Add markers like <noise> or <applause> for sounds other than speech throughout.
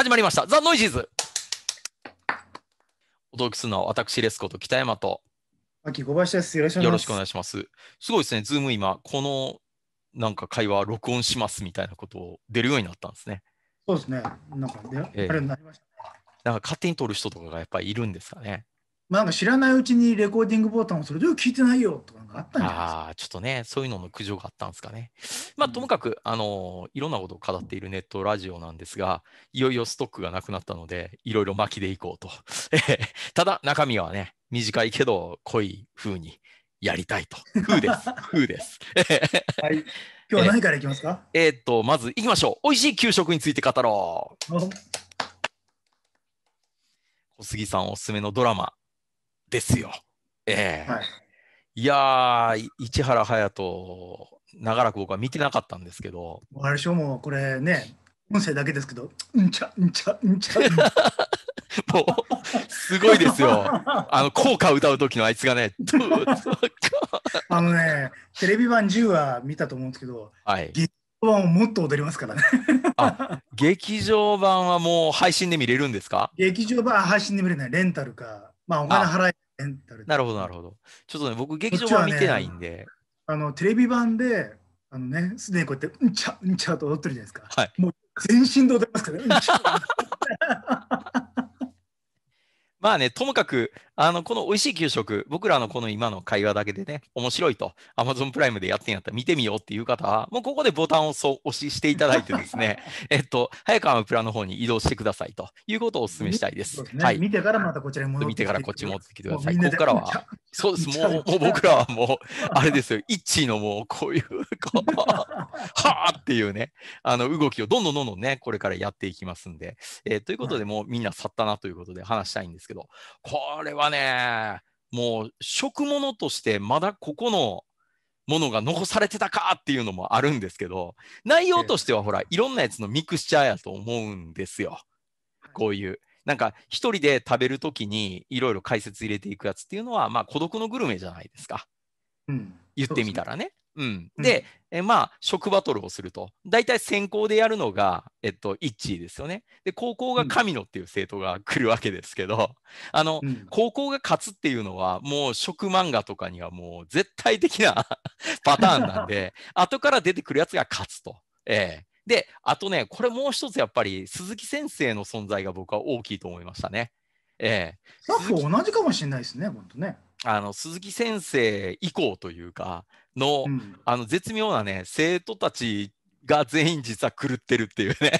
始まりました。ザ・ノイジーズ。お届けするのは私、レスコと北山と。秋小林です。よろしくお願いします。すごいですね、ズーム今、このなんか会話、録音しますみたいなことを出るようになったんですね。そうですね。なんか、えー、あれになりました、ね、なんか勝手に撮る人とかがやっぱりいるんですかね。まあ、なんか知らないうちにレコーディングボタンをそれで聞いてないよとかあったんじゃないですか。あちょっとね、そういうのの苦情があったんですかね。まあ、ともかく、あのいろんなことを語っているネットラジオなんですが、いよいよストックがなくなったので、いろいろ巻きでいこうと。<laughs> ただ、中身はね、短いけど濃い風にやりたいと。風です。<laughs> 風です。はい。<laughs> 今日は何からいきますかえー、っと、まずいきましょう。美味しい給食について語ろう。小杉さんおすすめのドラマですよ。ええーはい、いや市原隼人、長らく僕は見てなかったんですけど。あれでしょ、もうこれね、音声だけですけど、うんちゃ、うんちゃ、うんちゃ。<laughs> もう、すごいですよ。あの、効果歌う時のあいつがね、<laughs> <laughs> あのね、テレビ版10は見たと思うんですけど、はい、劇もっと踊りますからねあ劇場版はもう配信で見れるんですか劇場版は配信で見れない、レンタルか。まあ、お金払えレンタル。なるほど、なるほど。ちょっとね、僕、劇場は見てないんで。ね、あのテレビ版で、あのね、すでにこうやって、うんちゃ、うんちゃと踊ってるじゃないですか。はい、もう全身で踊りますから、うんちゃ。まあね、ともかく、あの、この美味しい給食、僕らのこの今の会話だけでね、面白いと、アマゾンプライムでやってんやったら見てみようっていう方は、もうここでボタンを押ししていただいてですね、<laughs> えっと、早くアマプラの方に移動してくださいということをお勧めしたいです。ですね、はい。見てからまたこちらに戻ってきて。見てからこっち戻ってきてください。ここからは、<laughs> そうです、もうもう僕らはもう、あれですよ、一致のもう、こういう、こう、<laughs> はあっていうね、あの、動きをどんどんどんどんね、これからやっていきますんで、えー、ということで、もうみんな去ったなということで話したいんですけど、ど、これはね、もう食物としてまだここのものが残されてたかっていうのもあるんですけど、内容としてはほら、いろんなやつのミクスチャーやと思うんですよ。こういう。なんか一人で食べるときにいろいろ解説入れていくやつっていうのは、まあ孤独のグルメじゃないですか。うん、言ってみたらね。うん、で、えまあ、職バトルをすると。大体先行でやるのが、えっと、一位ですよね。で、高校が神野っていう生徒が来るわけですけど、<laughs> あの、うん、高校が勝つっていうのは、もう食漫画とかにはもう絶対的な <laughs> パターンなんで、<laughs> 後から出てくるやつが勝つと。ええー、で、あとね、これもう一つやっぱり、鈴木先生の存在が僕は大きいと思いましたね。ええー。スタッフ同じかもしれないですね、本当ね。あの鈴木先生以降というか、の、うん、あの絶妙なね生徒たちが全員実は狂ってるっていうね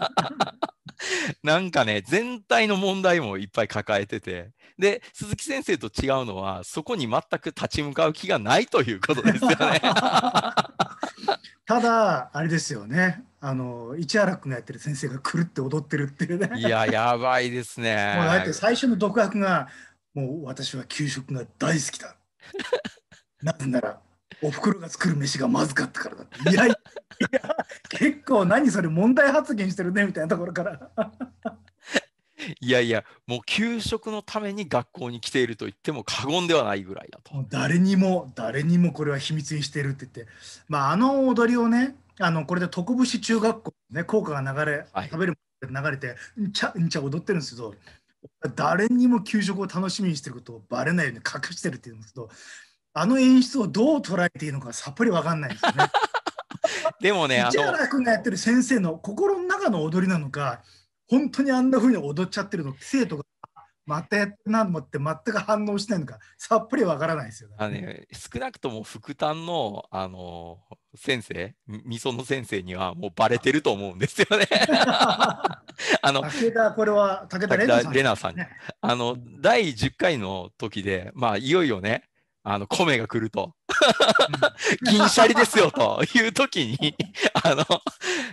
<laughs> なんかね全体の問題もいっぱい抱えててで鈴木先生と違うのはそこに全く立ち向かう気がないということですよね <laughs> ただあれですよねあの市原君がやってる先生が狂って踊ってるっていうねいややばいですねもうだって最初の独白がもう私は給食が大好きだなぜならおふくろが作る飯がまずかったからだっていやいや結構何それ問題発言してるねみたいなところからいやいやもう給食のために学校に来ていると言っても過言ではないぐらいだと誰にも誰にもこれは秘密にしてるって言ってまああの踊りをねあのこれで徳節中学校ね効果が流れ、食べる流れてんちゃんちゃ踊ってるんですけど誰にも給食を楽しみにしてることをバレないように隠してるって言うんですけどあの演出をどう捉えていいのかさっぱり分かんないですね。<laughs> でもね、市原君がやってる先生の心の中の踊りなのか、本当にあんなふうに踊っちゃってるの、生徒がまたやってなと思って全く反応しないのか、さっぱりわからないですよね。あね少なくとも副担の、あの先生、みその先生にはもうバレてると思うんですよね。<laughs> あの武田、これは武田玲奈さん,、ね、さんあの第10回の時で、まあ、いよいよね、あの、米が来ると。銀シャリですよ、という時にあの、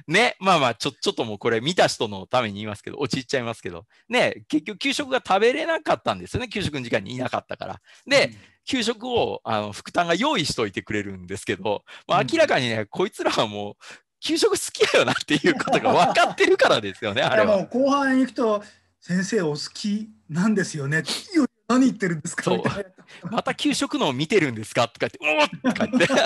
ね、まあまあ、ちょ、ちょっともうこれ見た人のために言いますけど、陥っちゃいますけど、ね、結局給食が食べれなかったんですよね、給食の時間にいなかったから。で、給食をあの副担が用意しといてくれるんですけど、まあ、明らかにね、こいつらはもう給食好きだよなっていうことが分かってるからですよね、あれは。後半行くと、先生お好きなんですよね。いや何言ってるんですかまた給食のを見てるんですかとか言って、おおとか言って。<laughs>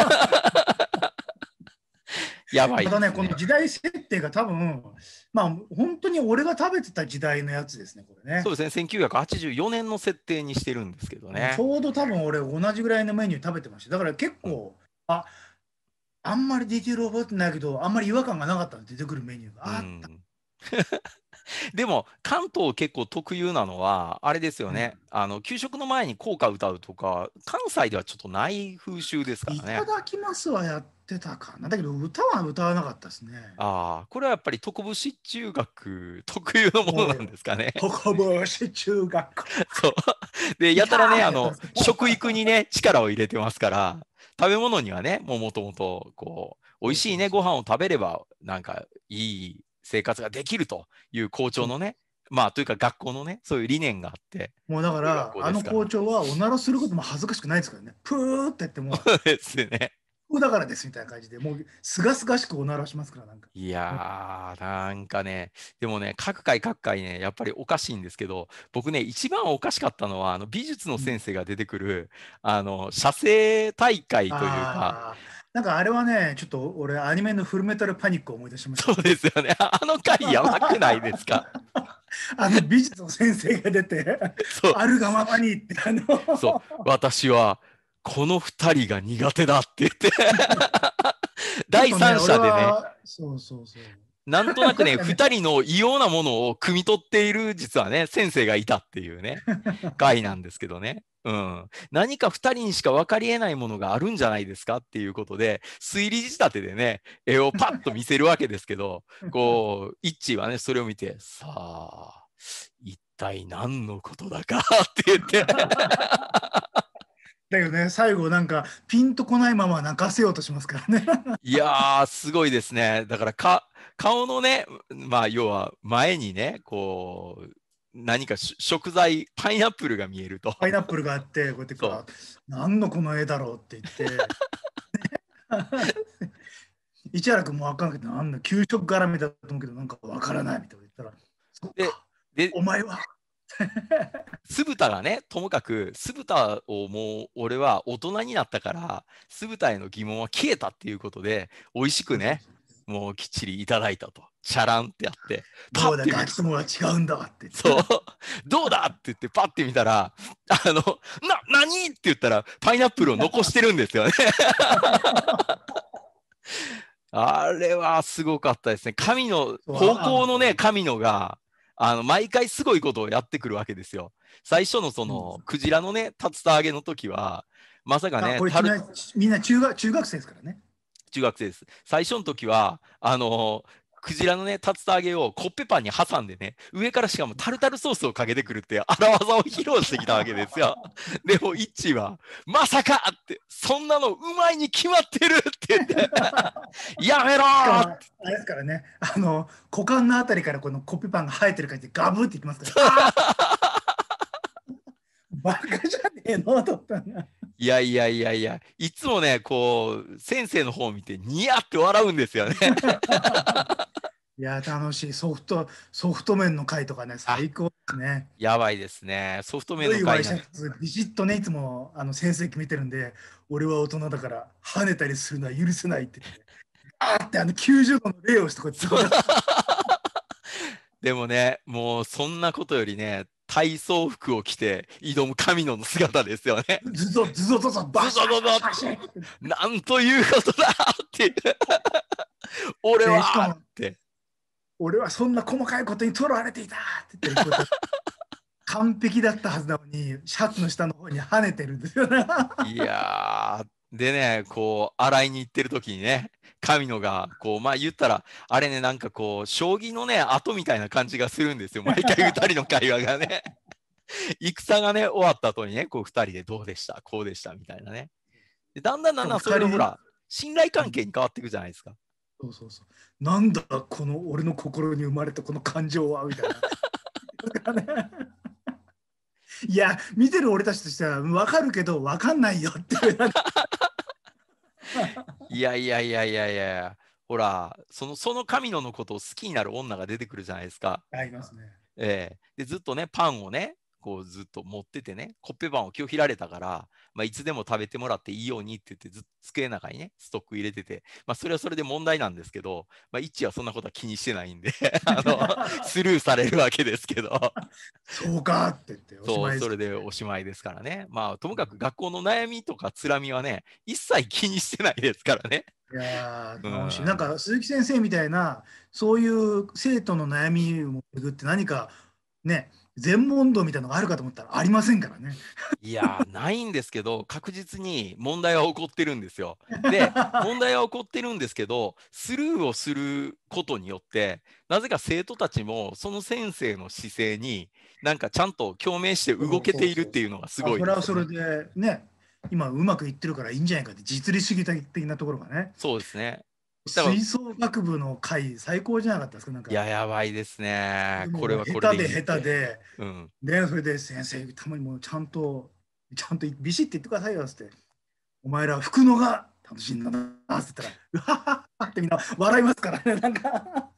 やばい、ね、ただね、この時代設定が多分、まあ、本当に俺が食べてた時代のやつですね、これね。そうですね、1984年の設定にしてるんですけどね。ちょうど多分俺、同じぐらいのメニュー食べてました。だから結構、うん、ああんまりディティール覚えてないけど、あんまり違和感がなかった出てくるメニューがあった。うん <laughs> でも関東結構特有なのはあれですよね、うん、あの給食の前に校歌歌うとか関西ではちょっとない風習ですからね。いただきますはやってたかなだけど歌は歌わなかったですね。ああこれはやっぱり徳伏中学 <laughs> 特有のものなんですかね。徳伏中学 <laughs> そうでやたらねあの食育にね力を入れてますから食べ物にはねもともとこう美味しいねご飯を食べればなんかいい生活ができるという校長のね、まあというか学校のねそういう理念があってもうだからあの校長はおならすることも恥ずかしくないですからねプーってやってもそう <laughs> ですねだからですみたいな感じでもうすがすがしくおならしますからなんかいやーなんかねでもね各回各回ねやっぱりおかしいんですけど僕ね一番おかしかったのはあの美術の先生が出てくる、うん、あの写生大会というかなんかあれはね、ちょっと俺、アニメのフルメタルパニックを思い出しました。そうですよね。あの回、やばくないですか <laughs> あの美術の先生が出て、あるがままにって、あのそう、私はこの2人が苦手だって言って、<laughs> 第三者でね。そうそうそう。なんとなくね、2人の異様なものを汲み取っている、実はね、先生がいたっていうね、<laughs> 回なんですけどね。うん、何か2人にしか分かりえないものがあるんじゃないですかっていうことで推理仕立てでね絵をパッと見せるわけですけど <laughs> こうイッチーはねそれを見てさあ一体何のことだかって言ってだけどね、最後なんかピンとこないまま泣かせようとしますからね。<laughs> いやー、すごいですね。だからか、顔のね、まあ、要は前にね、こう、何か食材、パイナップルが見えると。パイナップルがあって、こうやってか、何のこの絵だろうって言って。<laughs> 市原君も分かんないけあんな給食絡みだと思うけど、なんか分からないみたいな言ったら、でお前は酢豚がねともかく酢豚をもう俺は大人になったから酢豚への疑問は消えたっていうことで美味しくねもうきっちりいただいたとチャランってやってどうだガキとは違うんだってそうどうだって言ってパッて見たらあのな何って言ったらパイナップルを残してるんですよね <laughs> あれはすごかったですね神の高校のね神のがあの毎回すごいことをやってくるわけですよ。最初のその、クジラのね竜田揚げの時はまさかねみんな中学中学生ですからね。中学生です。最初の時はあのクジラのね、竜田揚げをコッペパンに挟んでね、上からしかもタルタルソースをかけてくるって荒技を披露してきたわけですよ。<laughs> でも、イッチは、まさかって、そんなのうまいに決まってるって言って、<laughs> やめろあれですからね、あの、股間のあたりからこのコッペパンが生えてる感じでガブっていきますから。<laughs> バカじゃねえのとったな。いやいやいやいや、いつもね、こう、先生の方を見て、ニヤって笑うんですよね。いや、楽しい。ソフト、ソフト面の回とかね、最高ですね。やばいですね。ソフト面の回、ビシッとね、いつもあの先生決めてるんで、俺は大人だから跳ねたりするのは許せないってって。あってあの90度の礼をしてこうやって。でもね、もうそんなことよりね、体操服を着て挑む神野の姿ですよね。ズゾズゾズゾバシャバシャなんということだって俺はって。俺はそんな細かいことにとらわれていたって言ってる <laughs> 完璧だったはずなのにシャツの下の方に跳ねてるんですよねいやでねこう洗いに行ってる時にね神野がこうまあ言ったらあれねなんかこう将棋のね後みたいな感じがするんですよ毎回二人の会話がね戦がね終わった後にねこう二人でどうでしたこうでしたみたいなねでだんだんだんだんそれでほら信頼関係に変わっていくじゃないですかそうそうそう。なんだこの俺の心に生まれたこの感情はみたいな。いや見てる俺たちとしては分かるけど分かんないよって。いやいやいやいやいやほらそのその神野のことを好きになる女が出てくるじゃないですか。ありますね。えー、でずっとねパンをねこうずっと持っててね、コッペパンを今日られたから、まあ、いつでも食べてもらっていいようにって言って、ずっと机の中にね、ストック入れてて、まあ、それはそれで問題なんですけど、まあ、一はそんなことは気にしてないんで <laughs> スルーされるわけですけどそうかって言って、そう、それでおしまいですからね。まあ、ともかく学校の悩みとか、つらみはね、一切気にしてないですからね。いや楽しい、うん、なんか鈴木先生みたいなそういう生徒の悩みを巡って何かね全問答みたいなのがあるかと思ったらありませんからね。いやないんですけど <laughs> 確実に問題は起こってるんですよ。で <laughs> 問題は起こってるんですけどスルーをすることによってなぜか生徒たちもその先生の姿勢になんかちゃんと共鳴して動けているっていうのがすごい、それはそれでね今うまくいってるからいいんじゃないかって実利主義的なところがね。そうですね吹奏楽部の会最高じゃなかったですかなんかいややばいですねこれはこれで下手で下手で、うん、でそれで先生たまにもちゃんとちゃんとビシッて言ってくださいよってお前ら服のが楽しいんだなって言ったらうわはってみんな笑いますからね <laughs> なんか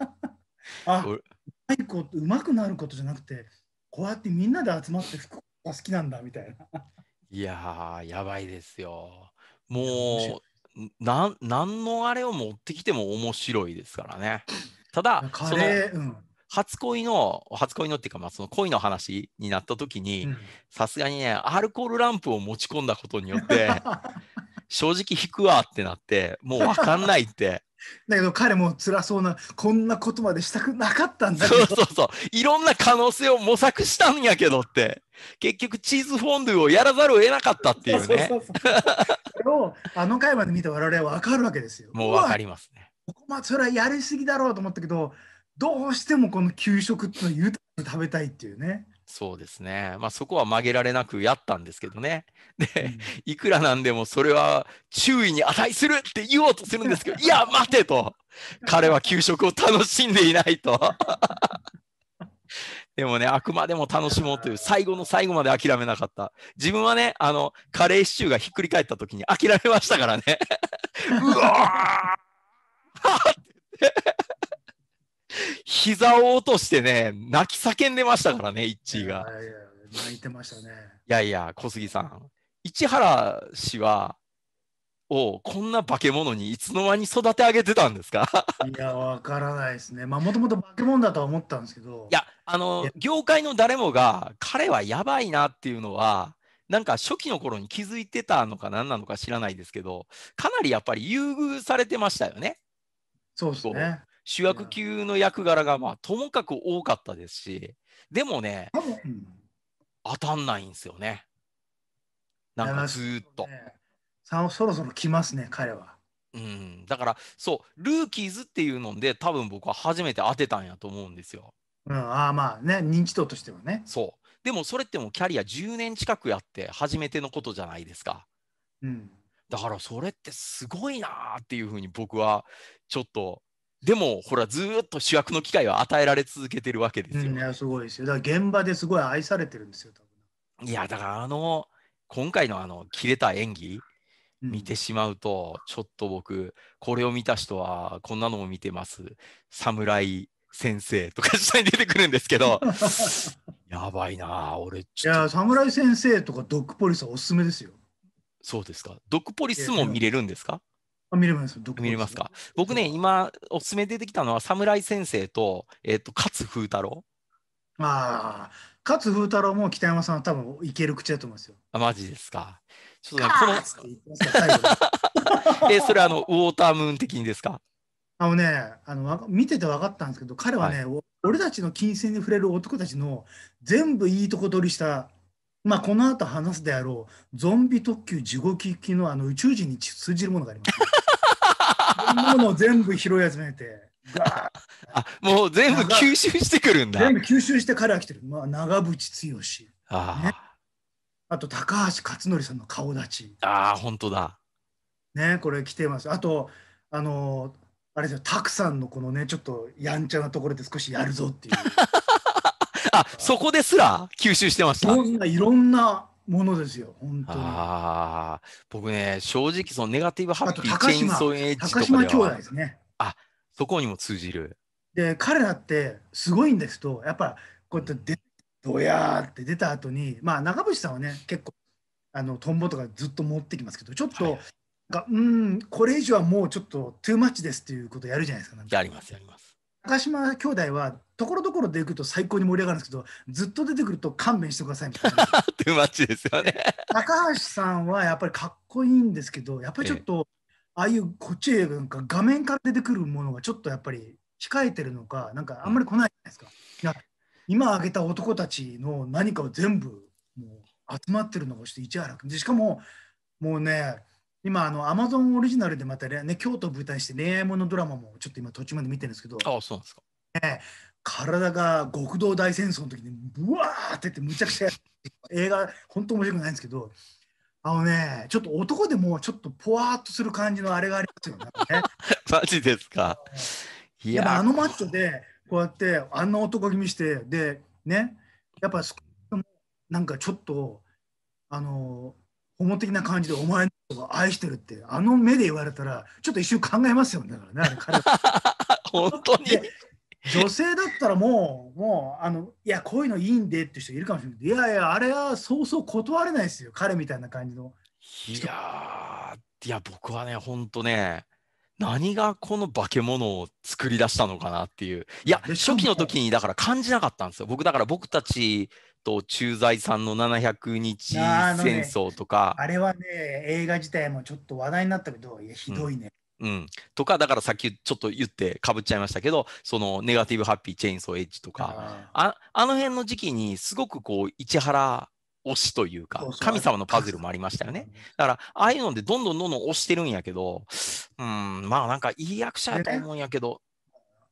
あこ高うまくなることじゃなくてこうやってみんなで集まって服が好きなんだみたいないややばいですよもう何のあれを持ってきても面白いですからね。ただ、その、初恋の、初恋のっていうか、まあ、その恋の話になった時に、さすがにね、アルコールランプを持ち込んだことによって、<laughs> 正直引くわってなって、もう分かんないって。<laughs> だけど彼も辛そうなこんなことまでしたくなかったんだそうそうそういろんな可能性を模索したんやけどって結局チーズフォンデュをやらざるを得なかったっていうね。それをあの回まで見て我々は分かるわけですよ。<laughs> もう分かりますね。まあ、それはやりすぎだろうと思ったけどどうしてもこの給食っていうの食べたいっていうね。そうですね、まあ、そこは曲げられなくやったんですけどねで、うん、いくらなんでもそれは注意に値するって言おうとするんですけど <laughs> いや待てと彼は給食を楽しんでいないと <laughs> でもね、あくまでも楽しもうという、最後の最後まで諦めなかった。自分はね、あの、カレーシチューがひっくり返った時に諦めましたからね。<laughs> うわー膝を落としてね、泣き叫んでましたからね、一位が。いやいや、泣いてましたね。いやいや、小杉さん。市原氏は、をこんな化け物にいつの間に育て上げてたんですか <laughs> いや、わからないですね。まあ、もともと化け物だとは思ったんですけど。いや、あの、業界の誰もが、彼はやばいなっていうのは、なんか初期の頃に気づいてたのか何なのか知らないですけど、かなりやっぱり優遇されてましたよね。そうですね。主役級の役柄が、まあ、ともかく多かったですし、でもね、当たんないんですよね。なんかずっと。ね、そろそろ来ますね彼は。うん、だからそうルーキーズっていうので多分僕は初めて当てたんやと思うんですよ。うん、ああまあね認知度としてはね。そうでもそれってもうキャリア10年近くやって初めてのことじゃないですか。うん、だからそれってすごいなっていうふうに僕はちょっとでもほらずっと主役の機会は与えられ続けてるわけですよ。うん、いやすごいですよ。だから現場ですごい愛されてるんですよ多分。いやだからあの今回のあの切れた演技。見てしまうと、ちょっと僕これを見た人はこんなのも見てます侍先生とか下に出てくるんですけど <laughs> やばいな俺ちいや侍先生とかドッグポリスはおすすめですよそうですかドッグポリスも見れるんですか見れます見れますか僕ね今おすすめ出てきたのは侍先生と,、えーと、勝風太郎ああ勝風太郎も北山さんは多分いける口だと思いますよあマジですかちょっとこの <laughs> え、それあの、ウォータームーン的にですかあのねあの、見てて分かったんですけど、彼はね、はい、俺たちの金銭に触れる男たちの全部いいとこ取りした、まあ、この後話すであろう、ゾンビ特急地獄行きのあの宇宙人に通じるものがあります、そんなものを全部拾い集めて。<laughs> あもう全部吸収してくるんだ。全部吸収して彼は来てる。まあ、長渕剛。あ。ねあと高橋克典さんの顔立ち。ああ、本当だ。ね、これ来てます。あと、あの、あれですよ、たくさんのこのね、ちょっとやんちゃなところで少しやるぞっていう。<laughs> あ、そこですら吸収してました。んないろんなものですよ、本当に。ああ、僕ね、正直そのネガティブハッピーチェンソーエッジとかで高島兄弟ですね。あ、そこにも通じる。で、彼らってすごいんですと、やっぱこうやって出てドヤーって出た後に、まあ、中渕さんはね結構あのトンボとかずっと持ってきますけどちょっと、はい、んうんこれ以上はもうちょっとトゥーマッチですっていうことやるじゃないですか。やりますやります。高島兄弟はところどころでいくと最高に盛り上がるんですけどずっと出てくると勘弁してくださいみたいな。トゥーマッチですよね高橋さんはやっぱりかっこいいんですけどやっぱりちょっと、ええ、ああいうこっちへなんか画面から出てくるものがちょっとやっぱり控えてるのかなんかあんまり来ないじゃないですか。うん今挙げた男たちの何かを全部もう集まってるのがして市原君でしかももうね今あのアマゾンオリジナルでまたね京都を舞台して恋愛ものドラマもちょっと今途中まで見てるんですけどあそうなんですか、ね、体が極道大戦争の時にぶわーってってむちゃくちゃ映画本当面白くないんですけどあのねちょっと男でもちょっとぽわっとする感じのあれがありますよね <laughs> マジですかいやあのマッチョでこうやってあんな男気見してでねやっぱなんかちょっとあの保護的な感じでお前を愛してるってあの目で言われたらちょっと一瞬考えますよねだからね彼 <laughs> 本当に女性だったらもうもうあのいやこういうのいいんでって人いるかもしれないいやいやあれはそうそう断れないですよ彼みたいな感じのいやいや僕はね本当ね何がこの化け物を作り出したのかなっていう。いや、初期の時にだから感じなかったんですよ。僕だから僕たちと駐在さんの700日戦争とかあ、ね、あれはね、映画自体もちょっと話題になったけど、いやひどいね。うんうん、とかだからさっきちょっと言ってかぶっちゃいましたけどそのネガティブハッピーチェーンソーエッジとかああの辺の時期にすごくこう市原推しというか、神様のパズルもありましたよね。だから、ああいうのでどんどんどんどん推してるんやけど、うん、まあなんかいい役者やと思うんやけど。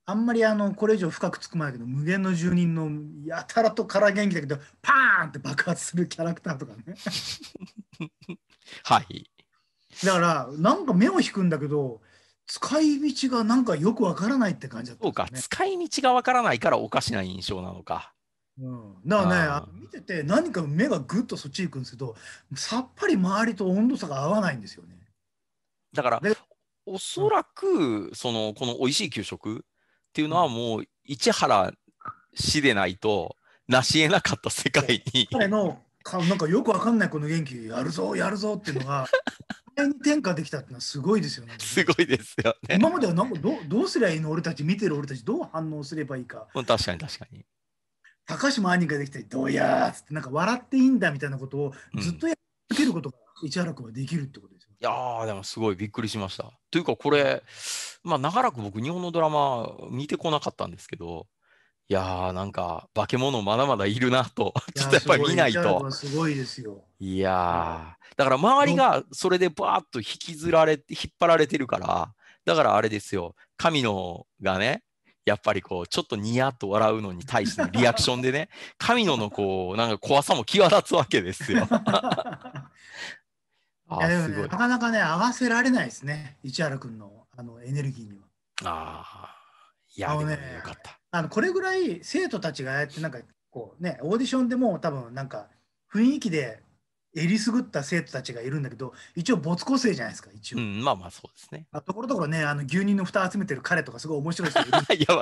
あんまりあのこれ以上深くつくまやけど、無限の住人のやたらとから元気だけど、パーンって爆発するキャラクターとかね。<laughs> はい。だから、なんか目を引くんだけど、使い道がなんかよくわからないって感じだった、ね、そうか、使い道がわからないからおかしな印象なのか。うん、だからね見てて何か目がぐっとそっち行くんですけどさっぱり周りと温度差が合わないんですよねだからおそらく、そのこの美味しい給食っていうのはもう市原市でないと成し得なかった世界に彼のかなんかよくわかんないこの元気やるぞやるぞっていうのが <laughs> に転化できたってのはすごいですよね。すごいですよね。今まではなんかどどうすりゃいいの俺たち見てる俺たちどう反応すればいいか。確かに確かに。高島兄ができり、どうや」っつってなんか笑っていいんだみたいなことをずっとやっけることが市原君はできるってことですよ、いやーでもすごいびっくりしました。というかこれまあ長らく僕日本のドラマ見てこなかったんですけどいやーなんか化け物まだまだいるなとちょっとやっぱり見ないとすごいですよいやーだから周りがそれでバーッと引きずられて引っ張られてるからだからあれですよ神野がねやっぱりこう、ちょっとニヤッと笑うのに対してのリアクションでね、<laughs> 神野のこう、なんか怖さも際立つわけですよ。<laughs> あね、なかなかね、合わせられないですね、市原君のあのエネルギーには。ああ、いや、ね、よかった。あのこれぐらい生徒たちがやって、なんかこうね、オーディションでも多分なんか雰囲気でえりすぐった生徒たちがいるんだけど一応没個性じゃないですか一応、うん、まあまあそうですねところどころねあの牛乳の蓋集めてる彼とかすごい面白い人 <laughs> や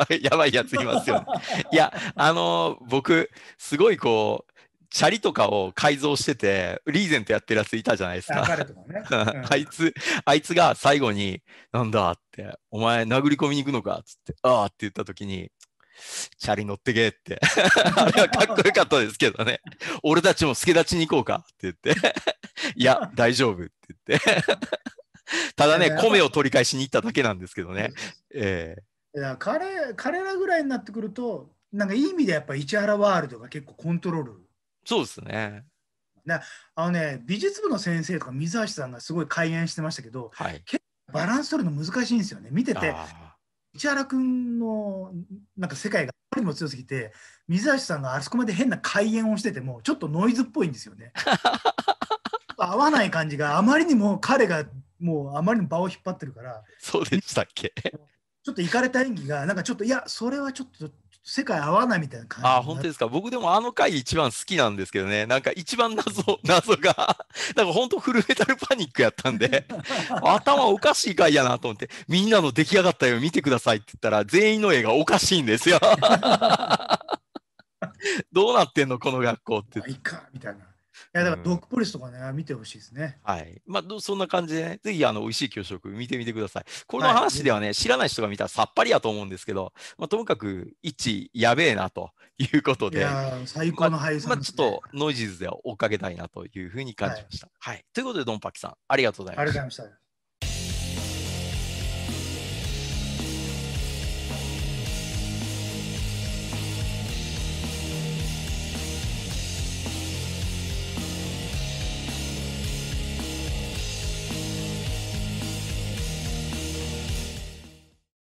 ばいやばいやついますよ、ね、<laughs> いやあのー、僕すごいこうチャリとかを改造してて、リーゼントやってるやついたじゃないですか。あね <laughs> うん、あいつ、あいつが最後に、なんだって、お前殴り込みに行くのかっつって、ああって言った時に、チャリ乗ってけってあれはかっこよかったですけどね。俺たちも助立ちに行こうかって言って <laughs> いや、大丈夫って言ってただね、米を取り返しに行っただけなんですけどね。えー、彼彼らぐらいになってくると、なんかいい意味でやっぱ市原ワールドが結構コントロール。そうですね。なあのね、美術部の先生とか水橋さんがすごい開演してましたけど、はい、結構バランス取るの難しいんですよね。見てて、市原君のなんか世界があまりにも強すぎて水橋さんがあそこまで変な開演をしててもちょっとノイズっぽいんですよね。合わない感じがあまりにも彼がもうあまりにも場を引っ張ってるからそうでしたっけちょっといかれた演技がなんかちょっといやそれはちょっと世界合わないみたいな感じな。あ、本当ですか。僕でもあの回一番好きなんですけどね。なんか一番謎、<laughs> 謎が、なんか本当フルメタルパニックやったんで、<laughs> 頭おかしい回やなと思って、みんなの出来上がったよ見てくださいって言ったら、全員の絵がおかしいんですよ。<laughs> どうなってんのこの学校って。いいか、みたいな。や、だからドッグポリスとかね、見てほしいですね。はい。まあ、そんな感じでね、ぜひ、あの、美味しい給食見てみてください。この話ではね、はい、知らない人が見たらさっぱりやと思うんですけど、まあ、ともかく、一、やべえなということで、最高の配信、ねままあ、ちょっとノイジーズでは追っかけたいなというふうに感じました。はい。はい、ということで、ドンパキさん、ありがとうございました。ありがとうございました。